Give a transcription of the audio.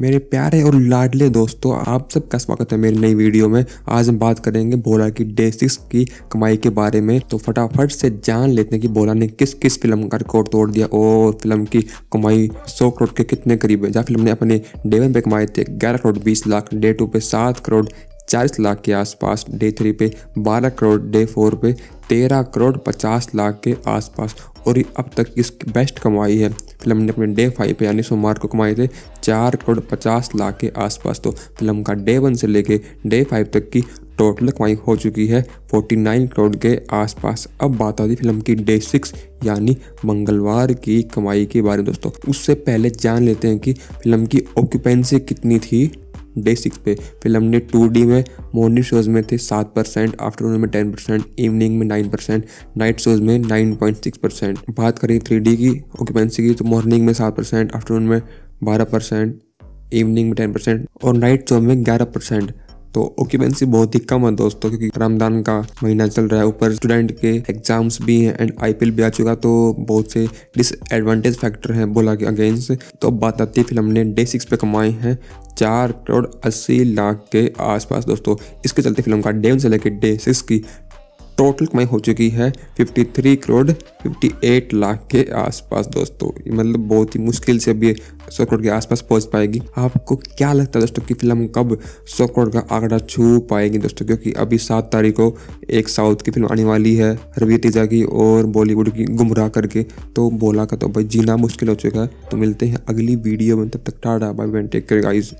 मेरे प्यारे और लाडले दोस्तों आप सबका स्वागत है मेरी नई वीडियो में आज हम बात करेंगे भोला की डे सिक्स की कमाई के बारे में तो फटाफट से जान लेते हैं कि भोला ने किस किस फिल्म का रिकॉर्ड तोड़ दिया और फिल्म की कमाई सौ करोड़ के कितने करीब है जहाँ फिल्म ने अपने डे वन पे कमाए थे ग्यारह करोड़ बीस लाख डे टू पे सात करोड़ चालीस लाख के आसपास डे थ्री पे बारह करोड़ डे फोर पे तेरह करोड़ पचास लाख के आसपास और ये अब तक इसकी बेस्ट कमाई है फिल्म ने अपने डे फाइव पे यानी सोमवार को कमाए थे चार करोड़ पचास लाख के आसपास तो फिल्म का डे वन से लेके डे फाइव तक की टोटल कमाई हो चुकी है 49 करोड़ के आसपास अब बात आती फिल्म की डे सिक्स यानी मंगलवार की कमाई के बारे में दोस्तों उससे पहले जान लेते हैं कि फिल्म की ऑक्यूपेंसी कितनी थी डे सिक्स पे फिल्म ने टू डी में मॉर्निंग शोज़ में थे सात परसेंट आफ्टरनून में टेन परसेंट इवनिंग में नाइन परसेंट नाइट शोज़ में नाइन पॉइंट सिक्स परसेंट बात करें थ्री डी की ऑक्यूपेंसी की तो मॉर्निंग में सात परसेंट आफ्टरनून में बारह परसेंट इवनिंग में टेन परसेंट और नाइट शो में ग्यारह परसेंट तो ऑक्यूपेंसी बहुत ही कम है दोस्तों क्योंकि रमजान का महीना चल रहा है ऊपर स्टूडेंट के एग्जाम्स भी हैं एंड आईपीएल भी आ चुका तो बहुत से डिसएडवांटेज फैक्टर हैं बोला के अगेंस्ट तो अब बात आती है फिल्म ने डे सिक्स पे कमाए हैं चार करोड़ अस्सी लाख के आसपास दोस्तों इसके चलते फिल्म का डे से लेकर डे सिक्स की टोटल कमाई हो चुकी है 53 करोड़ 58 लाख के आसपास दोस्तों मतलब बहुत ही मुश्किल से अभी 100 करोड़ के आसपास पहुंच पाएगी आपको क्या लगता है दोस्तों कि फिल्म कब 100 करोड़ का आंकड़ा छू पाएगी दोस्तों क्योंकि अभी सात तारीख को एक साउथ की फिल्म आने वाली है रवि तेजा की और बॉलीवुड की गुमराह करके तो बोला का तो भाई जीना मुश्किल हो चुका है तो मिलते हैं अगली वीडियो में तब तक tata bye take care guys